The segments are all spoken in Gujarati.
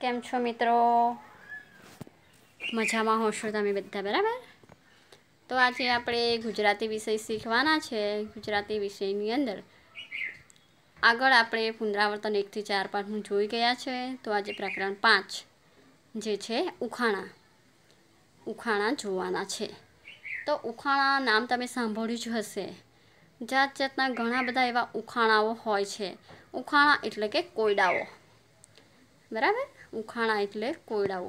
કેમ છો મિત્રો મજામાં હોશો તમે બધા બરાબર તો આજે આપણે ગુજરાતી વિષય શીખવાના છે ગુજરાતી વિષયની અંદર આગળ આપણે પુનરાવર્તન એકથી ચાર પાઠનું જોઈ ગયા છે તો આજે પ્રકરણ પાંચ જે છે ઉખાણા ઉખાણા જોવાના છે તો ઉખાણા નામ તમે સાંભળ્યું જ હશે જાત જાતના ઘણા બધા એવા ઉખાણાઓ હોય છે ઉખાણા એટલે કે કોયડાઓ બરાબર ઉખાણા એટલે કોયડાઓ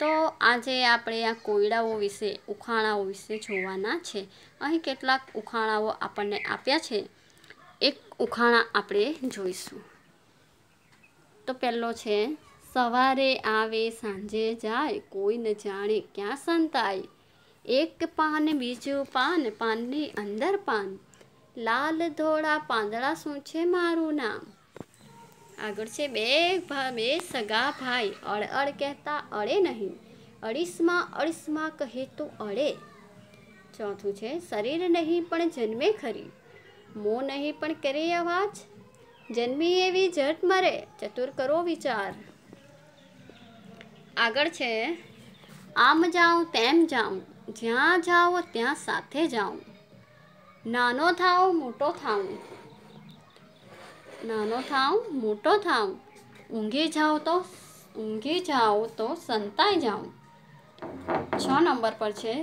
તો આજે આપણે આ કોયડાઓ વિશે ઉખાણાઓ વિશે જોવાના છે અહીં કેટલાક ઉખાણાઓ આપણને આપ્યા છે એક ઉખાણા આપણે જોઈશું તો પહેલો છે સવારે આવે સાંજે જાય કોઈને જાણે ક્યાં સંતાય એક પાન બીજું પાન પાનની અંદર પાન લાલ ધોળા પાંદડા શું છે મારું નામ આગળ છે બે ભા બે સગા ભાઈ અળ અળ કહેતા અળે નહીં અડીસમાં અડીસમાં કહે તો અળે ચોથું છે શરીર નહીં પણ જન્મે ખરી મો નહીં પણ કરે અવાજ જન્મી એવી ઝટ મરે ચતુર કરો વિચાર આગળ છે આમ જાઉં તેમ જાઉં જ્યાં જાઓ ત્યાં સાથે જાઉં નાનો થાવ મોટો થાઉં નાનો થાવ મોટો થાવ ઊંઘી જાઓ તો ઊંઘી જાઓ તો સંતાઈ જાઓ છ નંબર પર છે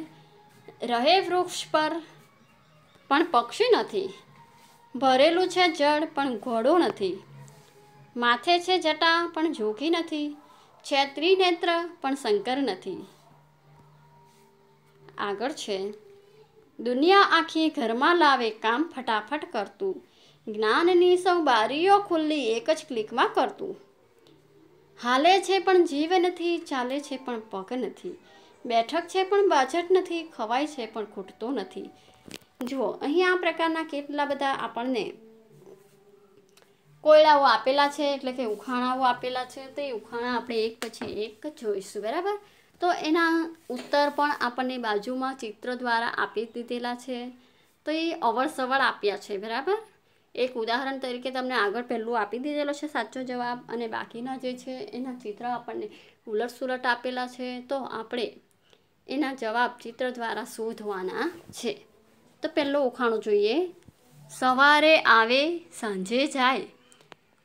રહે વૃક્ષ પર પણ પક્ષી નથી ભરેલું છે જળ પણ ઘોડો નથી માથે છે જટા પણ જોગી નથી છે ત્રિનેત્ર પણ શંકર નથી આગળ છે દુનિયા આખી ઘરમાં લાવે કામ ફટાફટ કરતું જ્ઞાનની સૌ બારીઓ ખુલ્લી એક જ ક્લિકમાં કરતું હાલે છે પણ જીવ નથી ચાલે છે પણ પગ નથી બેઠક છે પણ બાજટ નથી ખવાય છે પણ ખૂટતો નથી જુઓ અહીં આ પ્રકારના કેટલા બધા આપણને કોયડાઓ આપેલા છે એટલે કે ઉખાણાઓ આપેલા છે તે ઉખાણા આપણે એક પછી એક જોઈશું બરાબર તો એના ઉત્તર પણ આપણને બાજુમાં ચિત્ર દ્વારા આપી દીધેલા છે તો એ અવર અવળસવળ આપ્યા છે બરાબર એક ઉદાહરણ તરીકે તમને આગળ પહેલું આપી દીધેલો છે સાચો જવાબ અને બાકીના જે છે એના ચિત્ર આપણને ઉલટ સુલટ આપેલા છે તો આપણે એના જવાબ ચિત્ર દ્વારા શોધવાના છે તો પહેલો ઉખાણો જોઈએ સવારે આવે સાંજે જાય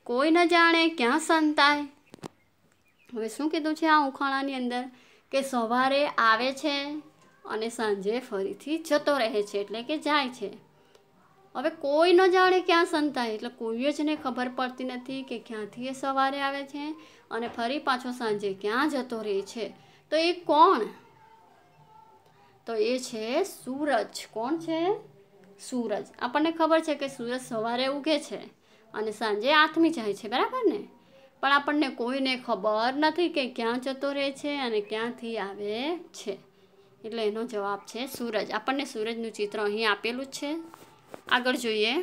કોઈ ન જાણે ક્યાં સંતાય હવે શું કીધું છે આ ઉખાણાની અંદર કે સવારે આવે છે અને સાંજે ફરીથી જતો રહે છે એટલે કે જાય છે હવે કોઈ ન જાણે ક્યાં સંતાય એટલે કોઈ જ ને ખબર પડતી નથી કે ક્યાંથી એ સવારે આવે છે અને ફરી પાછો સાંજે ક્યાં જતો રહે છે તો એ કોણ તો એ છે સૂરજ કોણ છે સૂરજ આપણને ખબર છે કે સૂરજ સવારે ઉગે છે અને સાંજે આથમી જાય છે બરાબર ને પણ આપણને કોઈને ખબર નથી કે ક્યાં જતો રહે છે અને ક્યાંથી આવે છે એટલે એનો જવાબ છે સૂરજ આપણને સૂરજનું ચિત્ર અહીં આપેલું જ છે આગળ જોઈએ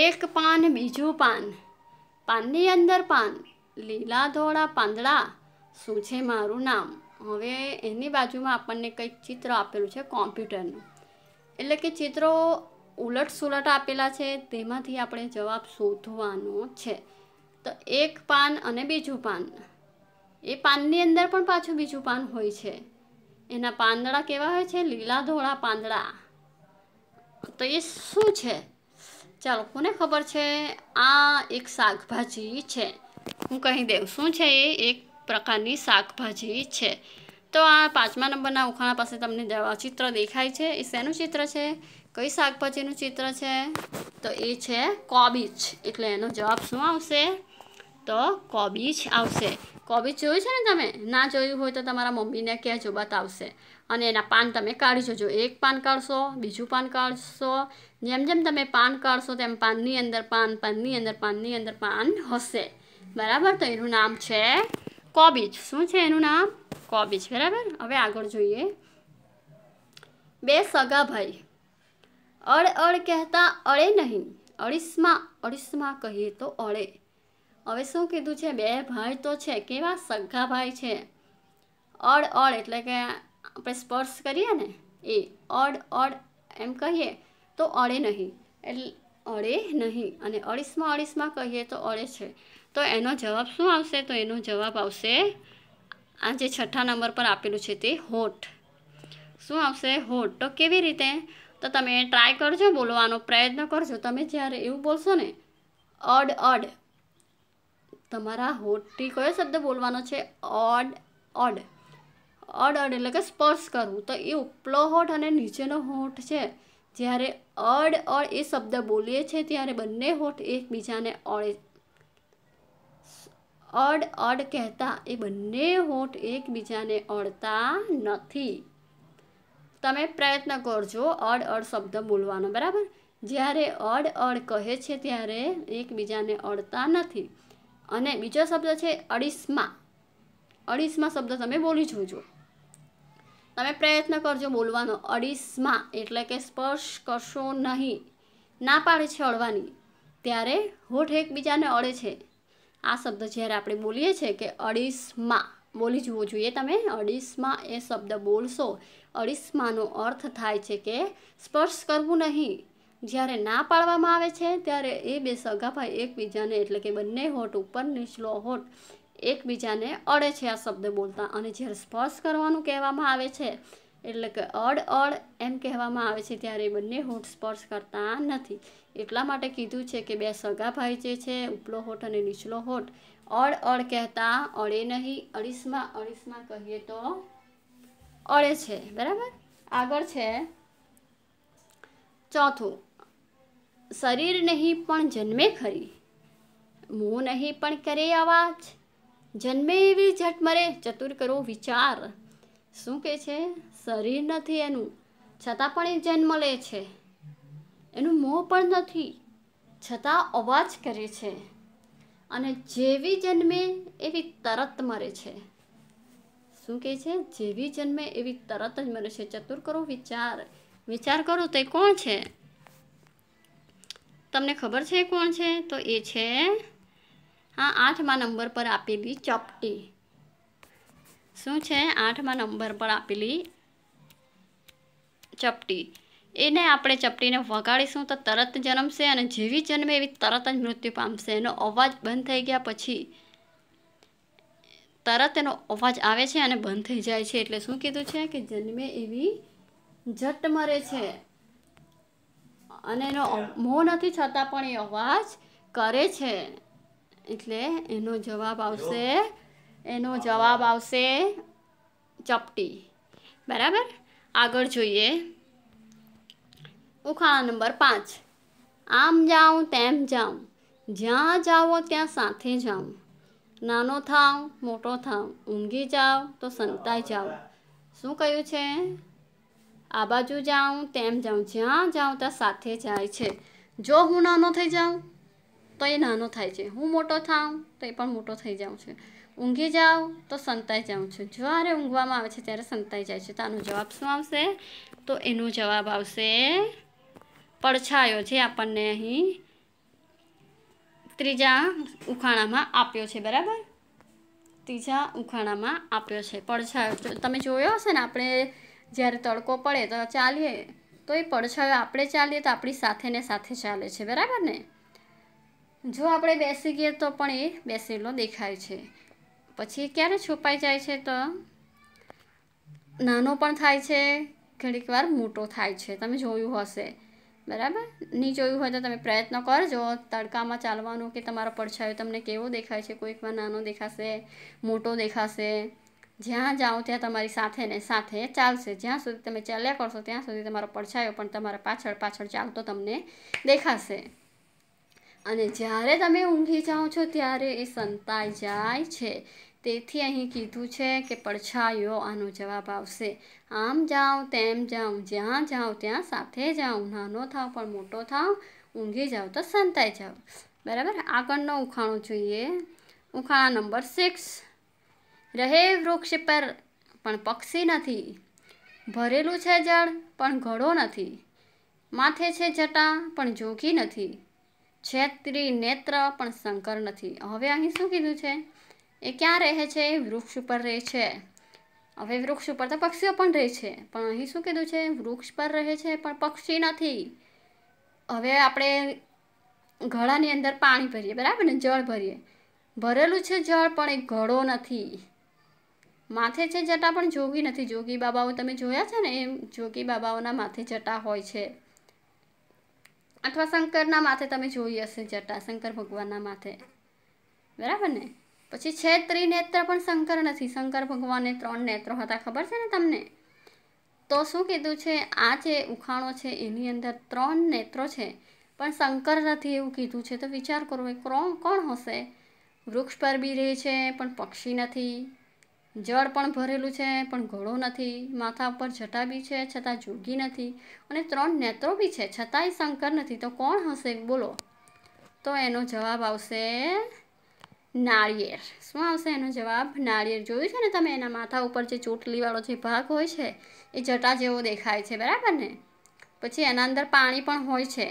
એક પાન બીજું પાન પાનની અંદર પાન લીલા ધોળા પાંદડા શું છે મારું નામ હવે એની બાજુમાં આપણને કંઈક ચિત્ર આપેલું છે કોમ્પ્યુટરનું એટલે કે ચિત્રો ઉલટ સુલટ આપેલા છે તેમાંથી આપણે જવાબ શોધવાનો છે તો એક પાન અને બીજું પાન એ પાનની અંદર પણ પાછું બીજું પાન હોય છે એના પાંદડા કેવા હોય છે લીલા ધોળા પાંદડા તો એ શું છે ચાલો કોને ખબર છે આ એક શાકભાજી છે હું કહી દઉં શું છે એ એક પ્રકારની શાકભાજી છે તો આ પાંચમા નંબરના ઉખાણા પાસે તમને ચિત્ર દેખાય છે એ શેનું ચિત્ર છે કઈ શાકભાજીનું ચિત્ર છે તો એ છે કોબીજ એટલે એનો જવાબ શું આવશે તો કોબીજ આવશે કોબીજ જોયું છે ને તમે ના જોયું હોય તો તમારા મમ્મીને કહેજો બતાવશે અને એના પાન તમે કાઢી જોજો એક પાન કાઢશો બીજું પાન કાઢશો જેમ જેમ તમે પાન કાઢશો તેમ પાનની અંદર પાન પાનની અંદર પાનની અંદર પાન હશે બરાબર તો એનું નામ છે કોબીજ શું છે એનું નામ કોબીજ બરાબર હવે આગળ જોઈએ બે સગા ભાઈ અળ અળ કહેતા અળે નહીં અળીસમાં અળીસમાં કહીએ તો અળે હવે શું કીધું છે બે ભાઈ તો છે કેવા સગા ભાઈ છે અડ અડ એટલે કે આપણે સ્પર્શ કરીએ ને એ અડ અડ એમ કહીએ તો અડે નહીં એટલે અડે નહીં અને અડીસમાં અડીસમાં કહીએ તો અડે છે તો એનો જવાબ શું આવશે તો એનો જવાબ આવશે આ જે છઠ્ઠા નંબર પર આપેલું છે તે હોઠ શું આવશે હોઠ તો કેવી રીતે તો તમે ટ્રાય કરજો બોલવાનો પ્રયત્ન કરજો તમે જ્યારે એવું બોલશો ને અડ અડ તમારા હોઠથી કયો શબ્દ બોલવાનો છે ઓડ ઓડ અડ અડ એટલે કે સ્પર્શ કરવું તો એ ઉપલો હોઠ અને નીચેનો હોઠ છે જ્યારે અડ અડ એ શબ્દ બોલીએ છીએ ત્યારે બંને હોઠ એકબીજાને અડે અડ અડ કહેતા એ બંને હોઠ એકબીજાને અડતા નથી તમે પ્રયત્ન કરજો અડ અડ શબ્દ બોલવાનો બરાબર જ્યારે અડ અડ કહે છે ત્યારે એકબીજાને અડતા નથી અને બીજો શબ્દ છે અડીસમાં અડીસમા શબ્દ તમે બોલી જોજો તમે પ્રયત્ન કરજો બોલવાનો અડીસમાં એટલે કે સ્પર્શ કરશો નહીં ના પાડે છે અડવાની ત્યારે હોઠ એકબીજાને અડે છે આ શબ્દ જ્યારે આપણે બોલીએ છીએ કે અડીસમાં બોલી જુઓ જોઈએ તમે અડીસમાં એ શબ્દ બોલશો અડીસમાંનો અર્થ થાય છે કે સ્પર્શ કરવું નહીં જ્યારે ના પાડવામાં આવે છે ત્યારે એ બે સગા ભાઈ એકબીજાને એટલે કે બંને હોઠ ઉપર નીચલો હોઠ એકબીજાને અડે છે આ શબ્દ બોલતા અને જ્યારે સ્પર્શ કરવાનું કહેવામાં આવે છે એટલે કે અડ અડ એમ કહેવામાં આવે છે ત્યારે એ બંને હોઠ સ્પર્શ કરતા નથી એટલા માટે કીધું છે કે બે સગા ભાઈ જે છે ઉપલો હોઠ અને નીચલો હોઠ અડ અડ કહેતા અડે નહીં અડીસમાં અડીસમાં કહીએ તો અડે છે બરાબર આગળ છે ચોથું શરીર નહીં પણ જન્મે ખરી મોં નહીં પણ કરે અવાજ જન્મે એવી ઝટ મરે ચતુર કરો વિચાર શું કહે છે શરીર નથી એનું છતાં પણ એ જન્મ લે છે એનું મોં પણ નથી છતાં અવાજ કરે છે અને જેવી જન્મે એવી તરત મરે છે શું કહે છે જેવી જન્મે એવી તરત જ મરે છે ચતુર કરો વિચાર વિચાર કરો તે કોણ છે તમને ખબર છે કોણ છે તો એ છે હા આઠમા નંબર પર આપેલી ચપટી શું છે આઠમા નંબર પર આપેલી ચપટી એને આપણે ચપટીને વગાડીશું તો તરત જન્મશે અને જેવી જન્મે એવી તરત જ મૃત્યુ પામશે એનો અવાજ બંધ થઈ ગયા પછી તરત એનો અવાજ આવે છે અને બંધ થઈ જાય છે એટલે શું કીધું છે કે જન્મે એવી ઝટ મરે છે અને એનો મોં નથી છતાં પણ એ અવાજ કરે છે એટલે એનો જવાબ આવશે એનો જવાબ આવશે ચપટી બરાબર આગળ જોઈએ ઉખાણા નંબર પાંચ આમ જાઉં તેમ જાઉં જ્યાં જાઓ ત્યાં સાથે જાઉં નાનો થાવ મોટો થાવ ઊંઘી જાઓ તો સંતાઈ જાઓ શું કહ્યું છે આ બાજુ જાઉં તેમ જાઉં જ્યાં જાઉં ત્યાં સાથે જાય છે જો હું નાનો થઈ જાઉં તો એ નાનો થાય છે હું મોટો થાઉં તો એ પણ મોટો થઈ જાઉં છું ઊંઘી જાઉં તો સંતાઈ જાઉં છું જ્યારે ઊંઘવામાં આવે છે ત્યારે સંતાઈ જાય છે તો આનો જવાબ શું આવશે તો એનો જવાબ આવશે પડછાયો છે આપણને અહીં ત્રીજા ઉખાણામાં આપ્યો છે બરાબર ત્રીજા ઉખાણામાં આપ્યો છે પડછાયો તમે જોયો હશે ને આપણે જ્યારે તડકો પડે તો ચાલીએ તો એ પડછાયો આપણે ચાલીએ તો આપણી સાથે ને સાથે ચાલે છે બરાબર ને જો આપણે બેસી ગઈએ તો પણ એ બેસેલો દેખાય છે પછી ક્યારે છુપાઈ જાય છે તો નાનો પણ થાય છે ઘડીક વાર મોટો થાય છે તમે જોયું હશે બરાબર નહીં જોયું હોય તો તમે પ્રયત્ન કરજો તડકામાં ચાલવાનું કે તમારો પડછાયો તમને કેવો દેખાય છે કોઈક વાર નાનો દેખાશે મોટો દેખાશે જ્યાં જાઓ ત્યાં તમારી સાથે ને સાથે ચાલશે જ્યાં સુધી તમે ચાલ્યા કરશો ત્યાં સુધી તમારો પડછાયો પણ તમારા પાછળ પાછળ ચાલતો તમને દેખાશે અને જ્યારે તમે ઊંઘી જાઓ છો ત્યારે એ સંતાઈ જાય છે તેથી અહીં કીધું છે કે પડછાયો આનો જવાબ આવશે આમ જાઓ તેમ જાઓ જ્યાં જાઓ ત્યાં સાથે જાઓ નાનો થાવ પણ મોટો થાવ ઊંઘી જાઓ તો સંતાઈ જાઓ બરાબર આગળનો ઉખાણો જોઈએ ઉખાણા નંબર સિક્સ રહે વૃક્ષ પર પણ પક્ષી નથી ભરેલું છે જળ પણ ઘડો નથી માથે છે જટા પણ જોગી નથી છેત્રી નેત્ર પણ શંકર નથી હવે અહીં શું કીધું છે એ ક્યાં રહે છે વૃક્ષ ઉપર રહે છે હવે વૃક્ષ ઉપર તો પક્ષીઓ પણ રહે છે પણ અહીં શું કીધું છે વૃક્ષ પર રહે છે પણ પક્ષી નથી હવે આપણે ઘડાની અંદર પાણી ભરીએ બરાબર ને જળ ભરીએ ભરેલું છે જળ પણ એ ઘડો નથી માથે છે જટા પણ જોગી નથી જોગી બાબાઓ તમે જોયા છે ને એમ જોગી બાબાઓના માથે જટા હોય છે અથવા શંકરના માથે તમે જોઈ હશે જટા શંકર ભગવાનના માથે બરાબર ને પછી છે ત્રિનેત્ર પણ શંકર નથી શંકર ભગવાને ત્રણ નેત્રો હતા ખબર છે ને તમને તો શું કીધું છે આ જે ઉખાણો છે એની અંદર ત્રણ નેત્રો છે પણ શંકર નથી એવું કીધું છે તો વિચાર કરો એ કોણ હશે વૃક્ષ પર બી રહે છે પણ પક્ષી નથી જળ પણ ભરેલું છે પણ ઘોડો નથી માથા ઉપર જટા બી છે છતાં જોગી નથી અને ત્રણ નેત્રો બી છે છતાંય શંકર નથી તો કોણ હશે બોલો તો એનો જવાબ આવશે નાળિયેર શું આવશે એનો જવાબ નાળિયેર જોયું છે ને તમે એના માથા ઉપર જે ચોટલીવાળો જે ભાગ હોય છે એ જટા જેવો દેખાય છે બરાબર ને પછી એના અંદર પાણી પણ હોય છે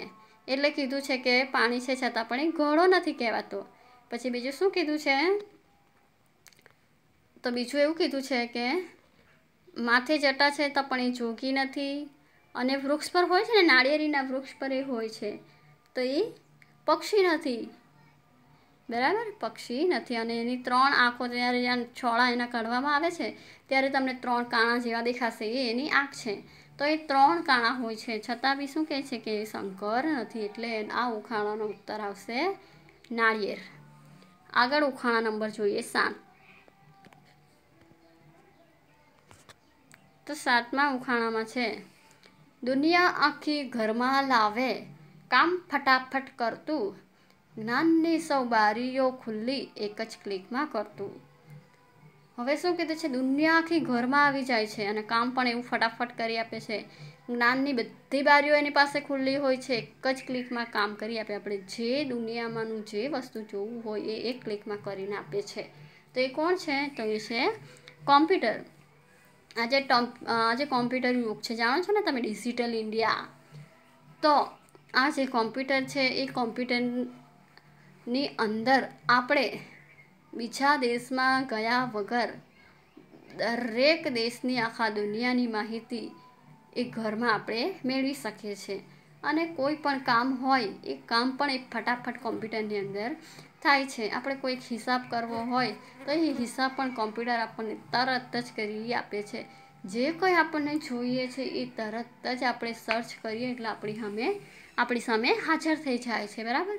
એટલે કીધું છે કે પાણી છે છતાં પણ એ ઘોડો નથી કહેવાતો પછી બીજું શું કીધું છે તો બીજું એવું કીધું છે કે માથે જટા છે તો પણ એ જોગી નથી અને વૃક્ષ પર હોય છે ને નાળિયેરીના વૃક્ષ પર એ હોય છે તો એ પક્ષી નથી બરાબર પક્ષી નથી અને એની ત્રણ આંખો જ્યારે છોળા એના કાઢવામાં આવે છે ત્યારે તમને ત્રણ કાણા જેવા દેખાશે એ એની આંખ છે તો એ ત્રણ કાણા હોય છે છતાં બી શું કહે છે કે એ શંકર નથી એટલે આ ઉખાણાનો ઉત્તર આવશે નાળિયેર આગળ ઉખાણા નંબર જોઈએ સાત તો સાતમા ઉખાણામાં છે દુનિયા આખી ઘરમાં લાવે કામ ફટાફટ કરતું જ્ઞાનની સૌ બારીઓ ખુલ્લી એક જ ક્લિકમાં કરતું હવે શું કીધું છે દુનિયા આખી ઘરમાં આવી જાય છે અને કામ પણ એવું ફટાફટ કરી આપે છે જ્ઞાનની બધી બારીઓ એની પાસે ખુલ્લી હોય છે એક જ ક્લિકમાં કામ કરી આપે આપણે જે દુનિયામાંનું જે વસ્તુ જોવું હોય એ એક ક્લિકમાં કરીને આપે છે તો એ કોણ છે તો એ છે કોમ્પ્યુટર આજે આજે કોમ્પ્યુટર યુગ છે જાણો છો ને તમે ડિજિટલ ઇન્ડિયા તો આ જે કોમ્પ્યુટર છે એ કોમ્પ્યુટરની અંદર આપણે બીજા દેશમાં ગયા વગર દરેક દેશની આખા દુનિયાની માહિતી એ ઘરમાં આપણે મેળવી શકીએ છીએ અને કોઈ પણ કામ હોય એ કામ પણ એક ફટાફટ કોમ્પ્યુટરની અંદર થાય છે આપણે કોઈક હિસાબ કરવો હોય તો એ હિસાબ પણ કોમ્પ્યુટર આપણને તરત જ કરી આપે છે જે કંઈ આપણને જોઈએ છે એ તરત જ આપણે સર્ચ કરીએ એટલે આપણી સામે આપણી સામે હાજર થઈ જાય છે બરાબર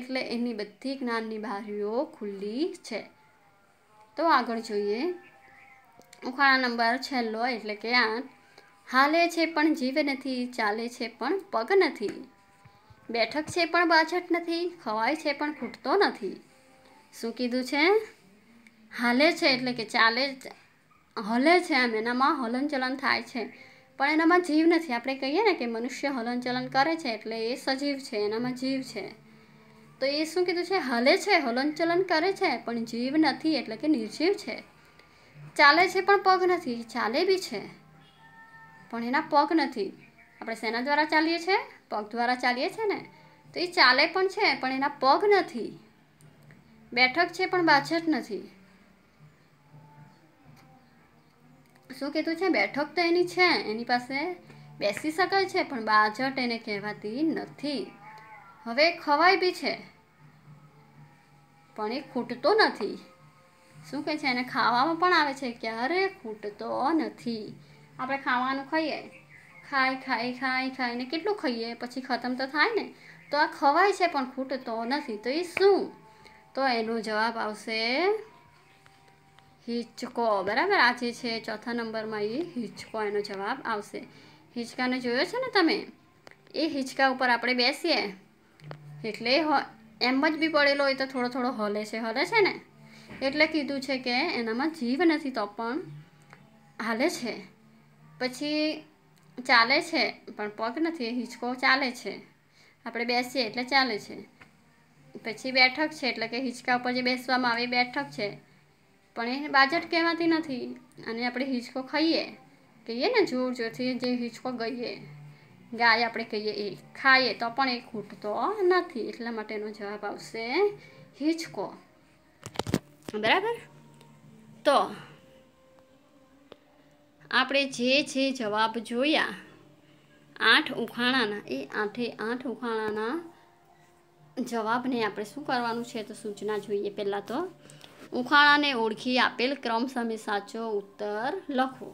એટલે એની બધી જ્ઞાનની બારીઓ ખુલ્લી છે તો આગળ જોઈએ ઉખાણા નંબર છેલ્લો એટલે કે આઠ હાલે છે પણ જીવ નથી ચાલે છે પણ પગ નથી બેઠક છે પણ બાછટ નથી ખવાય છે પણ ખૂટતો નથી શું કીધું છે હાલે છે એટલે કે ચાલે હલે છે એમ એનામાં હલનચલન થાય છે પણ એનામાં જીવ નથી આપણે કહીએ ને કે મનુષ્ય હલનચલન કરે છે એટલે એ સજીવ છે એનામાં જીવ છે તો એ શું કીધું છે હલે છે હલનચલન કરે છે પણ જીવ નથી એટલે કે નિર્જીવ છે ચાલે છે પણ પગ નથી ચાલે બી છે પણ એના પગ નથી આપણે શેના દ્વારા ચાલીએ છીએ પગ દ્વારા ચાલીએ છીએ ને તો એ ચાલે પણ છે પણ એના પગ નથી બેઠક છે પણ બાછટ નથી શું કહેતું છે બેઠક તો એની છે એની પાસે બેસી શકાય છે પણ બાજટ એને કહેવાતી નથી હવે ખવાય બી છે પણ એ ખૂટતો નથી શું કહે છે એને ખાવામાં પણ આવે છે ક્યારે ખૂટતો નથી આપણે ખાવાનું ખાઈએ ખાઈ ખાઈ ખાઈ ખાઈને કેટલું ખાઈએ પછી ખતમ તો થાય ને તો આ ખવાય છે પણ ખૂટતો નથી તો એ શું તો એનો જવાબ આવશે હિચકો બરાબર આજે છે ચોથા નંબરમાં એ હિચકો એનો જવાબ આવશે હિચકાને જોયો છે ને તમે એ હિચકા ઉપર આપણે બેસીએ એટલે એમ જ બી પડેલો હોય તો થોડો થોડો હલે છે હલે છે ને એટલે કીધું છે કે એનામાં જીવ નથી તો પણ હાલે છે પછી ચાલે છે પણ પગ નથી હિંચકો ચાલે છે આપણે બેસીએ એટલે ચાલે છે પછી બેઠક છે એટલે કે હિંચકા ઉપર જે બેસવામાં આવે બેઠક છે પણ એ બાજટ કહેવાતી નથી અને આપણે હિંચકો ખાઈએ કહીએ ને જોર જોરથી જે હિંચકો ગઈએ ગાય આપણે કહીએ એ ખાઈએ તો પણ એ ખૂટતો નથી એટલા માટેનો જવાબ આવશે હિંચકો બરાબર તો આપણે જે જે જવાબ જોયા આઠ ઉખાણાના એ આઠે આઠ ઉખાણાના જવાબને આપણે શું કરવાનું છે તો સૂચના જોઈએ પહેલાં તો ઉખાણાને ઓળખી આપેલ ક્રમ સામે સાચો ઉત્તર લખો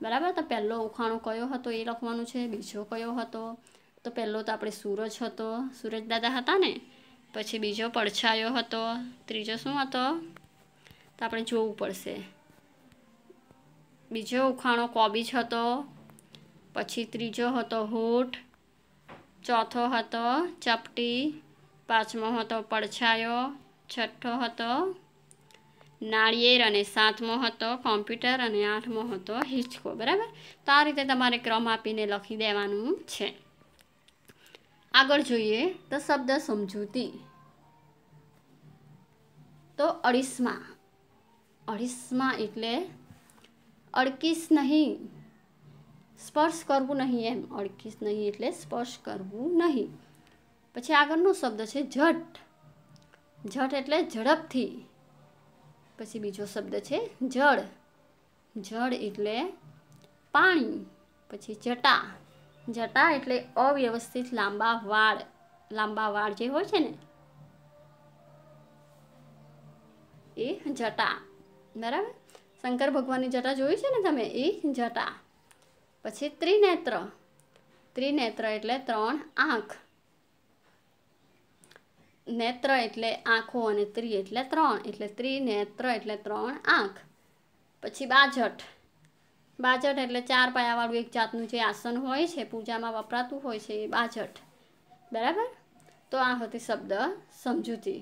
બરાબર તો પહેલો ઉખાણો કયો હતો એ લખવાનું છે બીજો કયો હતો તો પહેલો તો આપણે સૂરજ હતો સૂરજ દાદા હતા ને પછી બીજો પડછાયો હતો ત્રીજો શું હતો તો આપણે જોવું પડશે બીજો ઉખાણો કોબીજ હતો પછી ત્રીજો હતો હૂઠ ચોથો હતો ચપટી પાંચમો હતો પડછાયો છઠ્ઠો હતો નાળિયેર અને સાતમો હતો કોમ્પ્યુટર અને આઠમો હતો હિંચકો બરાબર તો આ રીતે તમારે ક્રમ આપીને લખી દેવાનું છે આગળ જોઈએ તો શબ્દ સમજૂતી તો અડીસમાં અડીસમાં એટલે અડકીશ નહીં સ્પર્શ કરવું નહીં એમ અડકીશ નહીં એટલે સ્પર્શ કરવું નહીં પછી આગળનો શબ્દ છે ઝટ ઝટ એટલે ઝડપથી પછી બીજો શબ્દ છે જળ જળ એટલે પાણી પછી જટા જટા એટલે અવ્યવસ્થિત લાંબા વાળ લાંબા વાળ જે હોય છે ને એ જટા બરાબર શંકર ભગવાનની જટા જોઈ છે ને તમે એ જટા પછી ત્રિનેત્ર ત્રિનેત્ર એટલે ત્રણ આંખ નેત્ર એટલે આંખો અને ત્રિ એટલે ત્રણ એટલે ત્રિનેત્ર એટલે ત્રણ આંખ પછી બાજટ બાજટ એટલે ચાર પાયાવાળું એક જાતનું જે આસન હોય છે પૂજામાં વપરાતું હોય છે એ બાજટ બરાબર તો આ હતી શબ્દ સમજૂતી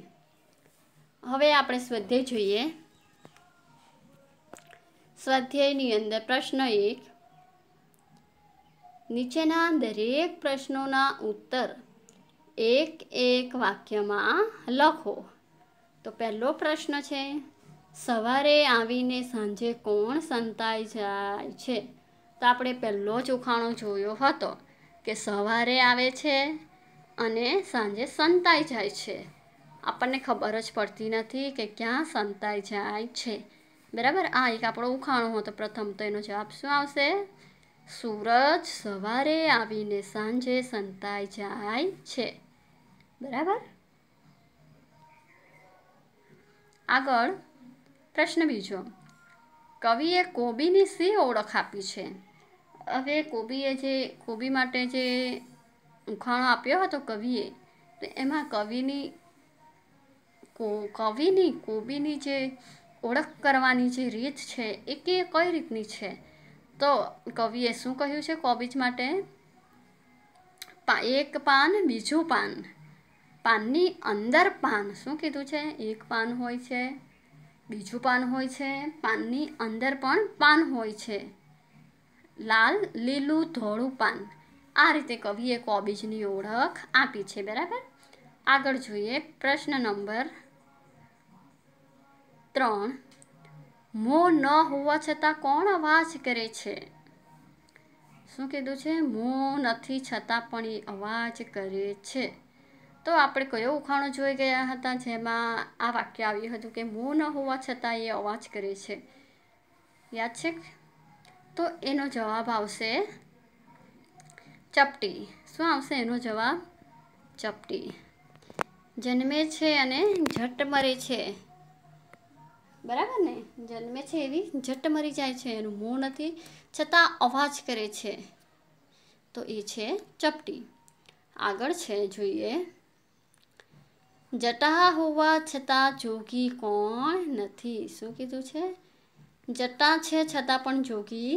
હવે આપણે સ્વાધ્યાય જોઈએ સ્વાધ્યાયની અંદર પ્રશ્ન એક નીચેના દરેક પ્રશ્નોના ઉત્તર એક એક વાક્યમાં લખો તો પહેલો પ્રશ્ન છે સવારે આવીને સાંજે કોણ સંતાઈ જાય છે તો આપણે પહેલો જ ઉખાણો જોયો હતો કે સવારે આવે છે અને સાંજે સંતાઈ જાય છે આપણને ખબર જ પડતી નથી કે ક્યાં સંતાઈ જાય છે બરાબર આ એક આપણો ઉખાણો હતો પ્રથમ તો એનો જવાબ શું આવશે સૂરજ સવારે આવીને સાંજે સંતાઈ જાય છે બરાબર આગળ પ્રશ્ન બીજો કવિએ કોબીની સી ઓળખ આપી છે હવે કોબીએ જે કોબી માટે જે ઉખાણો આપ્યો હતો કવિએ તો એમાં કવિની કો કવિની કોબીની જે ઓળખ કરવાની જે રીત છે એ કે કઈ રીતની છે તો કવિએ શું કહ્યું છે કોબીજ માટે એક પાન બીજું પાન પાનની અંદર પાન શું કીધું છે એક પાન હોય છે બીજું પાન હોય છે પાનની અંદર પણ પાન હોય છે લાલ લીલું ધોળું પાન આ રીતે કવિએ કોબીજની ઓળખ આપી છે બરાબર આગળ જોઈએ પ્રશ્ન નંબર ત્રણ મોં ન હોવા છતાં કોણ અવાજ કરે છે શું કીધું છે મોં નથી છતાં પણ એ અવાજ કરે છે તો આપણે કયો ઉખાણો જોઈ ગયા હતા જેમાં આ વાક્ય આવ્યું હતું કે મોં ન હોવા છતાં એ અવાજ કરે છે યાદ છે તો એનો જવાબ આવશે ચપટી શું આવશે એનો જવાબ ચપટી જન્મે છે અને ઝટ મરે છે બરાબર ને જન્મે છે એવી જટ મરી જાય છે એનું મોં નથી છતાં અવાજ કરે છે તો એ છે ચપટી આગળ છે જોઈએ જટા હોવા છતાં જોગી કોણ નથી શું કીધું છે જટા છે છતાં પણ જોગી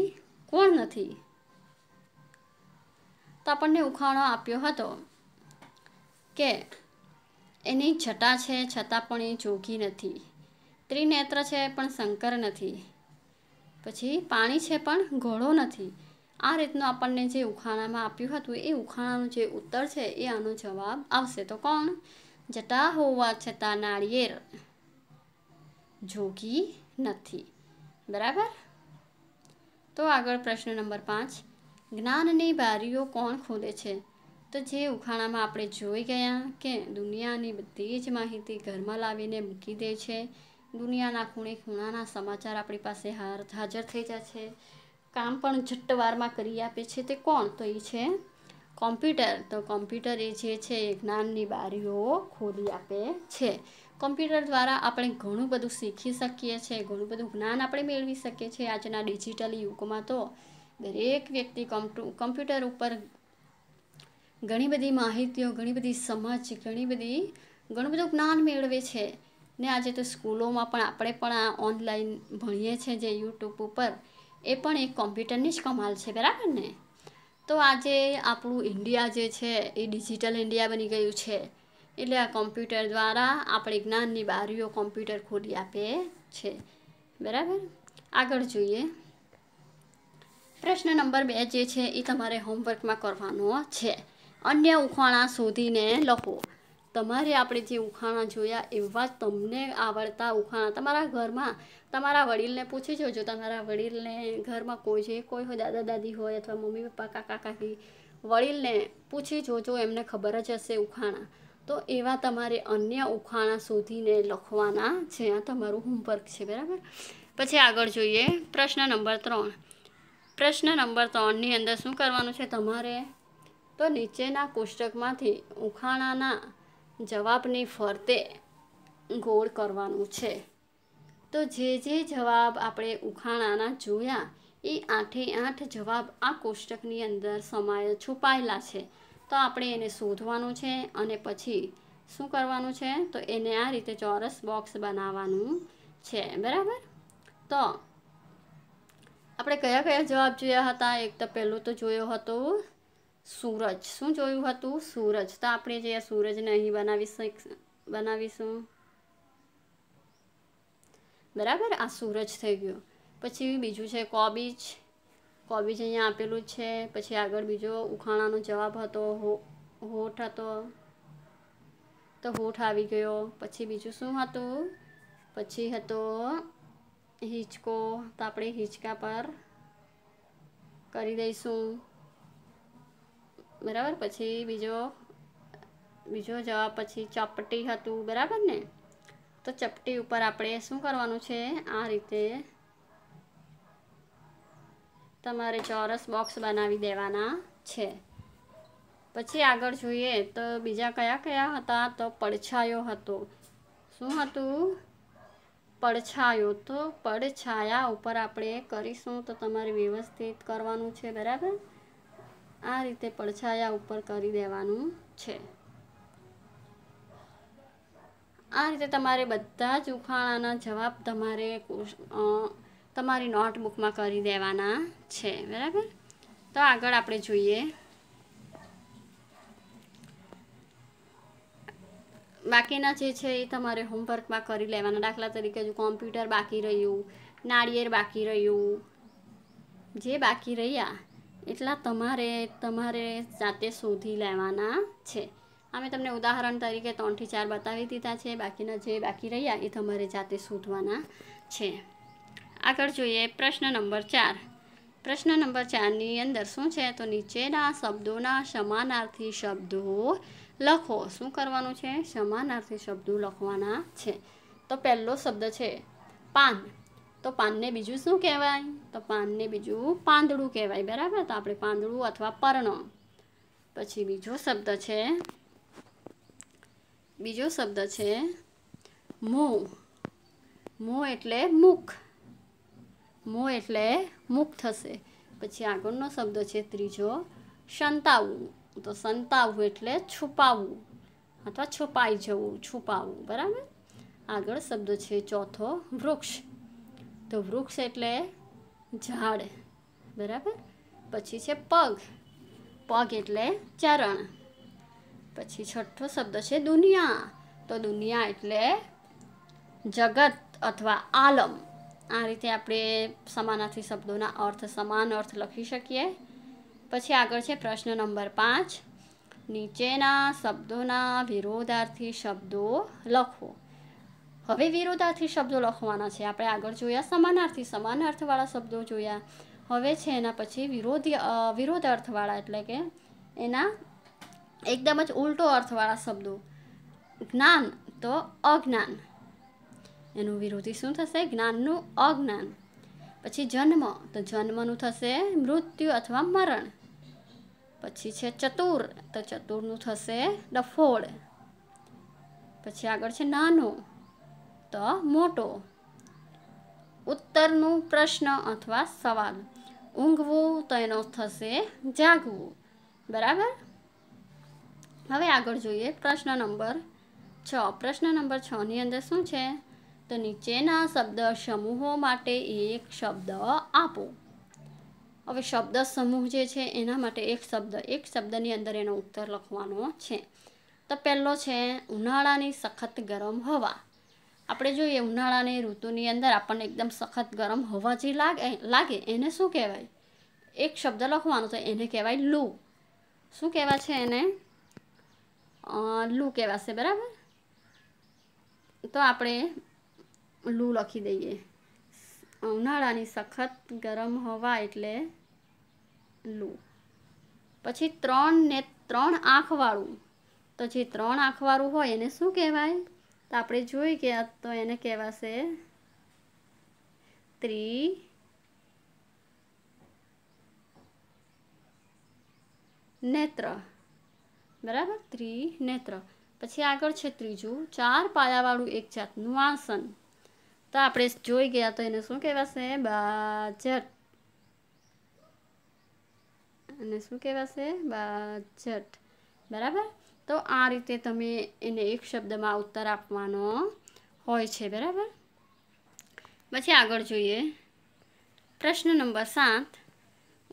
કોણ નથી તો આપણને ઉખાણો આપ્યો હતો કે એની જટા છે છતાં પણ એ જોગી નથી ત્રિનેત્ર છે પણ શંકર નથી પછી પાણી છે પણ ઘોડો નથી આ રીતનું આપણને જે ઉખાણામાં આપ્યું હતું એ ઉખાણાનું જે ઉત્તર છે એ આનો જવાબ આવશે તો કોણ જટા હોવા છતાં નાળિયેર જોગી નથી બરાબર તો આગળ પ્રશ્ન નંબર પાંચ જ્ઞાનની બારીઓ કોણ ખોલે છે તો જે ઉખાણામાં આપણે જોઈ ગયા કે દુનિયાની બધી જ માહિતી ઘરમાં લાવીને મૂકી દે છે દુનિયાના ખૂણે ખૂણાના સમાચાર આપણી પાસે હાજર થઈ જાય છે કામ પણ ઝટ્ટવારમાં કરી આપે છે તે કોણ તો એ છે કોમ્પ્યુટર તો કોમ્પ્યુટર એ જે છે એ જ્ઞાનની બારીઓ ખોલી આપે છે કોમ્પ્યુટર દ્વારા આપણે ઘણું બધું શીખી શકીએ છીએ ઘણું બધું જ્ઞાન આપણે મેળવી શકીએ છીએ આજના ડિજિટલ યુગમાં તો દરેક વ્યક્તિ કોમ્પ્યુટર ઉપર ઘણી બધી માહિતીઓ ઘણી બધી સમજ ઘણી બધી ઘણું બધું જ્ઞાન મેળવે છે ને આજે તો સ્કૂલોમાં પણ આપણે પણ આ ઓનલાઈન ભણીએ છીએ જે યુટ્યુબ ઉપર એ પણ એક કોમ્પ્યુટરની જ કમાલ છે બરાબર ને તો આજે આપણું ઇન્ડિયા જે છે એ ડિજિટલ ઇન્ડિયા બની ગયું છે એટલે આ કોમ્પ્યુટર દ્વારા આપણે જ્ઞાનની બારીઓ કોમ્પ્યુટર ખોલી આપે છે બરાબર આગળ જોઈએ પ્રશ્ન નંબર બે જે છે એ તમારે હોમવર્કમાં કરવાનો છે અન્ય ઉખાણા શોધીને લખો તમારે આપણે જે ઉખાણા જોયા એવા તમને આવડતા ઉખાણા તમારા ઘરમાં તમારા વડીલને પૂછી જોજો તમારા વડીલને ઘરમાં કોઈ જે કોઈ હોય દાદા દાદી હોય અથવા મમ્મી પપ્પા કાકા કાકી વડીલને પૂછી જોજો એમને ખબર જ હશે ઉખાણા તો એવા તમારે અન્ય ઉખાણા શોધીને લખવાના છે આ તમારું હોમવર્ક છે બરાબર પછી આગળ જોઈએ પ્રશ્ન નંબર ત્રણ પ્રશ્ન નંબર ત્રણની અંદર શું કરવાનું છે તમારે તો નીચેના કોષ્ટકમાંથી ઉખાણાના જવાબની ફરતે ગોળ કરવાનું છે તો જે જે જવાબ આપણે ઉખાણાના જોયા એ આઠે આઠ જવાબ આ કોષ્ટકની અંદર સમાય છુપાયેલા છે તો આપણે એને શોધવાનું છે અને પછી શું કરવાનું છે તો એને આ રીતે ચોરસ બોક્સ બનાવવાનું છે બરાબર તો આપણે કયા કયા જવાબ જોયા હતા એક તો પહેલું તો જોયો હતો સૂરજ શું જોયું હતું સૂરજ તો આપણે જે સૂરજને અહીં બનાવીશું બનાવીશું બરાબર આ સૂરજ થઈ ગયો પછી બીજું છે કોબીજ કોબીજ અહીંયા આપેલું છે પછી આગળ બીજો ઉખાણાનો જવાબ હતો હોઠ હતો તો હોઠ આવી ગયો પછી બીજું શું હતું પછી હતો હિચકો તો આપણે હિંચકા પર કરી દઈશું બરાબર પછી બીજો બીજો જવાબ પછી ચપટી હતું બરાબર ને તો ચપટી ઉપર આપણે શું કરવાનું છે આ રીતે તમારે ચોરસ બોક્સ બનાવી દેવાના છે પછી આગળ જોઈએ તો બીજા કયા કયા હતા તો પડછાયો હતો શું હતું પડછાયો તો પડછાયા ઉપર આપણે કરીશું તો તમારે વ્યવસ્થિત કરવાનું છે બરાબર આ રીતે પડછાયા ઉપર કરી દેવાનું છે આ રીતે તમારે બધા જ ઉખાણાના જવાબ તમારે તમારી નોટબુકમાં કરી દેવાના છે બરાબર તો આગળ આપણે જોઈએ બાકીના જે છે એ તમારે હોમવર્કમાં કરી લેવાના દાખલા તરીકે જો કોમ્પ્યુટર બાકી રહ્યું નાળિયેર બાકી રહ્યું જે બાકી રહ્યા એટલા તમારે તમારે જાતે શોધી લેવાના છે અમે તમને ઉદાહરણ તરીકે ત્રણથી ચાર બતાવી દીધા છે બાકીના જે બાકી રહ્યા એ તમારે જાતે શોધવાના છે આગળ જોઈએ પ્રશ્ન નંબર ચાર પ્રશ્ન નંબર ચારની અંદર શું છે તો નીચેના શબ્દોના સમાનાર્થી શબ્દો લખો શું કરવાનું છે સમાનાર્થી શબ્દો લખવાના છે તો પહેલો શબ્દ છે પાન તો પાનને બીજું શું કહેવાય તો પાનને બીજું પાંદડું કહેવાય બરાબર તો આપણે પાંદડું અથવા પર્ણો પછી બીજો શબ્દ છે બીજો શબ્દ છે મોં મોં એટલે મુખ મોં એટલે મુખ થશે પછી આગળનો શબ્દ છે ત્રીજો સંતાવવું તો સંતાવવું એટલે છુપાવવું અથવા છુપાઈ જવું છુપાવવું બરાબર આગળ શબ્દ છે ચોથો વૃક્ષ તો વૃક્ષ એટલે ઝાડ બરાબર પછી છે પગ પગ એટલે ચરણ પછી છઠ્ઠો શબ્દ છે દુનિયા તો દુનિયા એટલે જગત અથવા આલમ આ રીતે આપણે સમાનાર્થી શબ્દોના અર્થ સમાન અર્થ લખી શકીએ પછી આગળ છે પ્રશ્ન નંબર પાંચ નીચેના શબ્દોના વિરોધાર્થી શબ્દો લખો હવે વિરોધાર્થી શબ્દો લખવાના છે આપણે આગળ જોયા સમાનાર્થી સમાનાર્થવાળા શબ્દો જોયા હવે છે એના પછી વિરોધી વિરોધ અર્થવાળા એટલે કે એના એકદમ જ ઉલટો અર્થવાળા શબ્દો જ્ઞાન તો અજ્ઞાન એનું વિરોધી શું થશે જ્ઞાનનું અજ્ઞાન પછી જન્મ તો જન્મનું થશે મૃત્યુ અથવા મરણ પછી છે ચતુર તો ચતુરનું થશે ડફોડ પછી આગળ છે નાનું તો મોટો ઉત્તરનું પ્રશ્ન અથવા સવાલ ઊંઘવું તો એનો થશે જાગવું બરાબર હવે આગળ જોઈએ પ્રશ્ન નંબર છ પ્રશ્ન નંબર છની અંદર શું છે તો નીચેના શબ્દ સમૂહો માટે એક શબ્દ આપો હવે શબ્દ સમૂહ જે છે એના માટે એક શબ્દ એક શબ્દની અંદર એનો ઉત્તર લખવાનો છે તો પહેલો છે ઉનાળાની સખત ગરમ હવા આપણે જોઈએ ઉનાળાની ઋતુની અંદર આપણને એકદમ સખત ગરમ હવા જે લાગે લાગે એને શું કહેવાય એક શબ્દ લખવાનો તો એને કહેવાય લૂ શું કહેવાય છે એને લૂ કહેવાશે બરાબર તો આપણે લૂ લખી દઈએ ઉનાળાની સખત ગરમ હવા એટલે લૂ પછી ત્રણ ને ત્રણ આંખવાળું તો જે ત્રણ આંખવાળું હોય એને શું કહેવાય તો આપણે જોઈ ગયા તો એને કહેવાશે ત્રિ નેત્ર બરાબર ત્રિનેત્ર પછી આગળ છે ત્રીજું ચાર પાયાવાળું એક જાતનું આસન તો આપણે જોઈ ગયા તો એને શું કહેવાશે બાજટ અને શું કહેવાશે બાજટ બરાબર તો આ રીતે તમે એને એક શબ્દમાં ઉત્તર આપવાનો હોય છે બરાબર પછી આગળ જોઈએ પ્રશ્ન નંબર સાત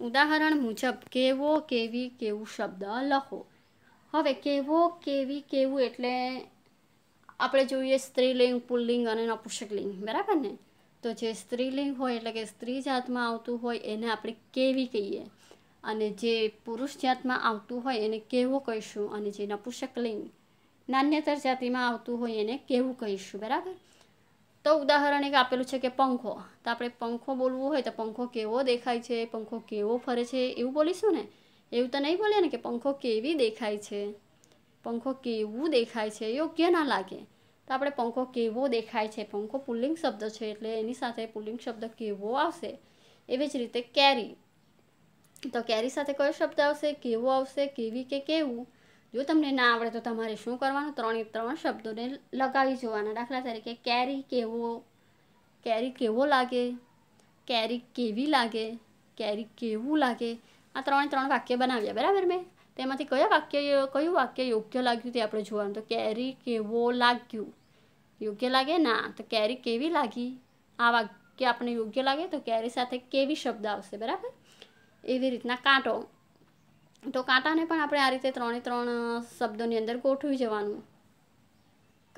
ઉદાહરણ મુજબ કેવો કેવી કેવું શબ્દ લખો હવે કેવો કેવી કેવું એટલે આપણે જોઈએ સ્ત્રીલિંગ પુલ્લિંગ અને નપુષકલિંગ બરાબર ને તો જે સ્ત્રીલિંગ હોય એટલે કે સ્ત્રી જાતમાં આવતું હોય એને આપણે કેવી કહીએ અને જે પુરુષ જાતમાં આવતું હોય એને કહેવું કહીશું અને જે નપુષકલિંગ લિંગ નાન્યતર જાતિમાં આવતું હોય એને કેવું કહીશું બરાબર તો ઉદાહરણ એક આપેલું છે કે પંખો તો આપણે પંખો બોલવું હોય તો પંખો કેવો દેખાય છે પંખો કેવો ફરે છે એવું બોલીશું ને એવું તો નહીં બોલીએ ને કે પંખો કેવી દેખાય છે પંખો કેવું દેખાય છે યોગ્ય ના લાગે તો આપણે પંખો કેવો દેખાય છે પંખો પુલ્લિંગ શબ્દ છે એટલે એની સાથે પુલ્લિંગ શબ્દ કેવો આવશે એવી જ રીતે કેરી તો કેરી સાથે કયો શબ્દ આવશે કેવો આવશે કેવી કે કેવું જો તમને ના આવડે તો તમારે શું કરવાનું ત્રણે ત્રણ શબ્દોને લગાવી જોવાના દાખલા તરીકે કેરી કેવો કેરી કેવો લાગે કેરી કેવી લાગે કેરી કેવું લાગે આ ત્રણે ત્રણ વાક્ય બનાવ્યા બરાબર મેં તેમાંથી કયા વાક્ય કયું વાક્ય યોગ્ય લાગ્યું તે આપણે જોવાનું તો કેરી કેવો લાગ્યું યોગ્ય લાગે ના તો કેરી કેવી લાગી આ વાક્ય આપણે યોગ્ય લાગે તો કેરી સાથે કેવી શબ્દ આવશે બરાબર એવી રીતના કાંટો તો કાંટાને પણ આપણે આ રીતે ત્રણે ત્રણ શબ્દોની અંદર ગોઠવી જવાનું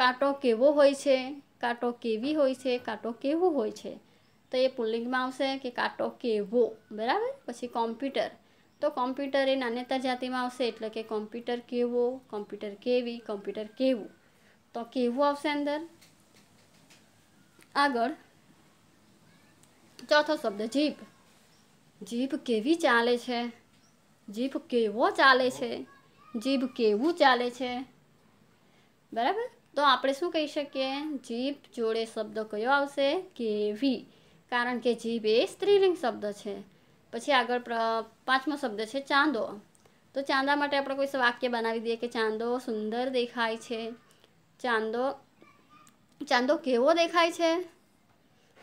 કાંટો કેવો હોય છે કાંટો કેવી હોય છે કાંટો કેવું હોય છે તો એ પુલ્લિંગમાં આવશે કે કાંટો કેવો બરાબર પછી કોમ્પ્યુટર તો કોમ્પ્યુટર એ નાન્યતા જાતિમાં આવશે એટલે કે કોમ્પ્યુટર કેવો કોમ્પ્યુટર કેવી કોમ્પ્યુટર કેવું તો કેવું આવશે અંદર આગળ ચોથો શબ્દ જીભ જીભ કેવી ચાલે છે જીભ કેવો ચાલે છે જીભ કેવું ચાલે છે બરાબર તો આપણે શું કહી શકીએ જીભ જોડે શબ્દ કયો આવશે કેવી કારણ કે જીભ એ સ્ત્રીલિંગ શબ્દ છે પછી આગળ પાંચમો શબ્દ છે ચાંદો તો ચાંદા માટે આપણે કોઈ વાક્ય બનાવી દઈએ કે ચાંદો સુંદર દેખાય છે ચાંદો ચાંદો કેવો દેખાય છે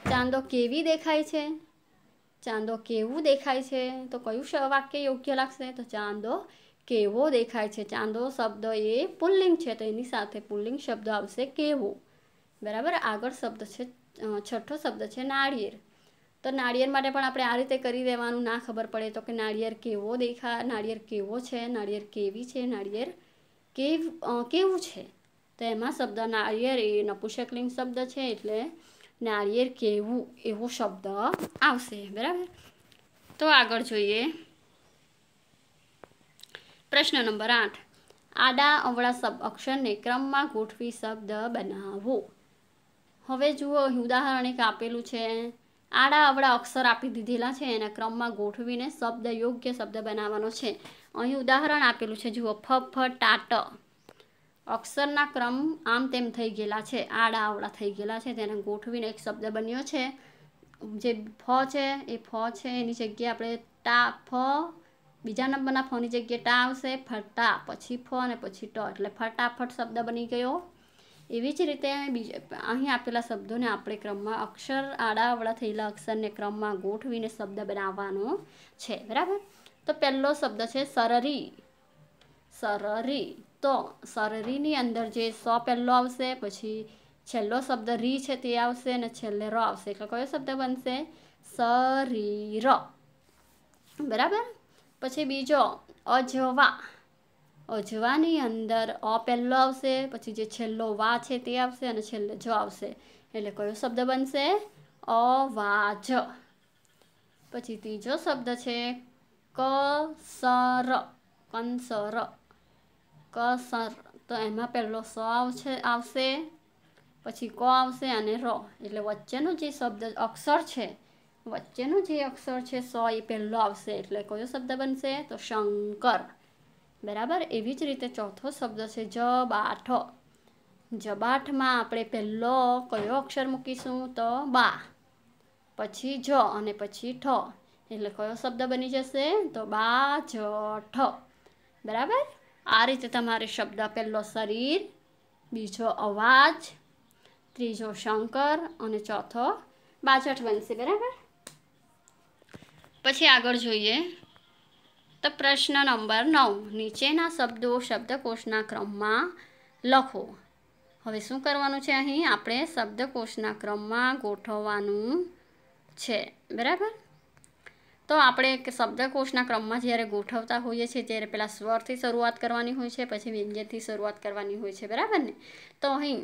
ચાંદો કેવી દેખાય છે ચાંદો કેવું દેખાય છે તો કયું વાક્ય યોગ્ય લાગશે તો ચાંદો કેવો દેખાય છે ચાંદો શબ્દ એ પુલ્લિંગ છે તો એની સાથે પુલ્લિંગ શબ્દ આવશે કેવો બરાબર આગળ શબ્દ છે છઠ્ઠો શબ્દ છે નાળિયેર તો નાળિયેર માટે પણ આપણે આ રીતે કરી દેવાનું ના ખબર પડે તો કે નાળિયેર કેવો દેખા નાળિયેર કેવો છે નાળિયેર કેવી છે નાળિયેર કેવ કેવું છે તો એમાં શબ્દ નાળિયેર એ નપુષકલિંગ શબ્દ છે એટલે નાળિયેર કેવું એવો શબ્દ આવશે બરાબર તો આગળ જોઈએ પ્રશ્ન નંબર આઠ આડા અવળા શબ્દ અક્ષરને ક્રમમાં ગોઠવી શબ્દ બનાવો હવે જુઓ ઉદાહરણ એક આપેલું છે આડા અવળા અક્ષર આપી દીધેલા છે એના ક્રમમાં ગોઠવીને શબ્દ યોગ્ય શબ્દ બનાવવાનો છે અહીં ઉદાહરણ આપેલું છે જુઓ ફ ફ ટાટ અક્ષરના ક્રમ આમ તેમ થઈ ગયેલા છે આડા આવડા થઈ ગયેલા છે તેને ગોઠવીને એક શબ્દ બન્યો છે જે ફ છે એ ફ છે એની જગ્યાએ આપણે ટા ફ બીજા નંબરના ફની જગ્યાએ ટા આવશે ફટા પછી ફ અને પછી ટ એટલે ફટાફટ શબ્દ બની ગયો એવી જ રીતે બીજા અહીં આપેલા શબ્દોને આપણે ક્રમમાં અક્ષર આડા અવળા થયેલા અક્ષરને ક્રમમાં ગોઠવીને શબ્દ બનાવવાનો છે બરાબર તો પહેલો શબ્દ છે સરરી સરરી તો સરરીની અંદર જે સો પહેલો આવશે પછી છેલ્લો શબ્દ રી છે તે આવશે અને છેલ્લે ર આવશે એટલે કયો શબ્દ બનશે શરીર બરાબર પછી બીજો અજવા અજવાની અંદર અ પહેલો આવશે પછી જે છેલ્લો વા છે તે આવશે અને છેલ્લે જ આવશે એટલે કયો શબ્દ બનશે અવાજ પછી ત્રીજો શબ્દ છે કસર કંસર ક સ તો એમાં પહેલો સ આવશે આવશે પછી ક આવશે અને ર એટલે વચ્ચેનો જે શબ્દ અક્ષર છે વચ્ચેનો જે અક્ષર છે સ એ પહેલો આવશે એટલે કયો શબ્દ બનશે તો શંકર બરાબર એવી જ રીતે ચોથો શબ્દ છે જબાઠ જબાઠમાં આપણે પહેલો કયો અક્ષર મૂકીશું તો બા પછી જ અને પછી ઠ એટલે કયો શબ્દ બની જશે તો બા જ ઠ બરાબર આ રીતે તમારે શબ્દ પહેલો શરીર બીજો અવાજ ત્રીજો શંકર અને ચોથો બાજટ બનશે બરાબર પછી આગળ જોઈએ તો પ્રશ્ન નંબર નવ નીચેના શબ્દો શબ્દકોશના ક્રમમાં લખો હવે શું કરવાનું છે અહીં આપણે શબ્દકોશના ક્રમમાં ગોઠવવાનું છે બરાબર તો આપણે એક શબ્દકોશના ક્રમમાં જ્યારે ગોઠવતા હોઈએ છીએ ત્યારે પહેલાં સ્વરથી શરૂઆત કરવાની હોય છે પછી વ્યંજનથી શરૂઆત કરવાની હોય છે બરાબર ને તો અહીં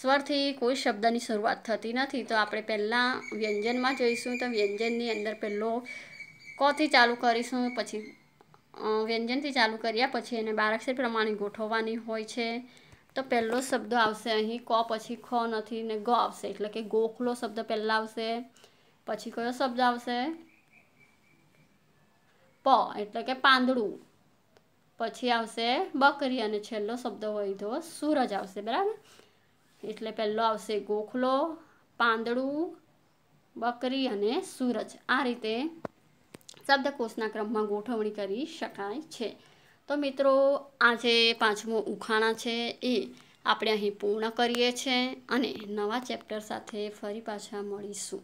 સ્વરથી કોઈ શબ્દની શરૂઆત થતી નથી તો આપણે પહેલાં વ્યંજનમાં જોઈશું તો વ્યંજનની અંદર પહેલો કથી ચાલુ કરીશું પછી વ્યંજનથી ચાલુ કર્યા પછી એને બારાક્ષર પ્રમાણે ગોઠવવાની હોય છે તો પહેલો શબ્દ આવશે અહીં ક પછી ખ નથી ને ગ આવશે એટલે કે ગોખલો શબ્દ પહેલાં આવશે પછી કયો શબ્દ આવશે પ એટલે કે પાંદડું પછી આવશે બકરી અને છેલ્લો શબ્દ હોય તો સૂરજ આવશે બરાબર એટલે પહેલો આવશે ગોખલો પાંદડું બકરી અને સૂરજ આ રીતે શબ્દકોષના ક્રમમાં ગોઠવણી કરી શકાય છે તો મિત્રો આજે પાંચમો ઉખાણા છે એ આપણે અહીં પૂર્ણ કરીએ છીએ અને નવા ચેપ્ટર સાથે ફરી પાછા મળીશું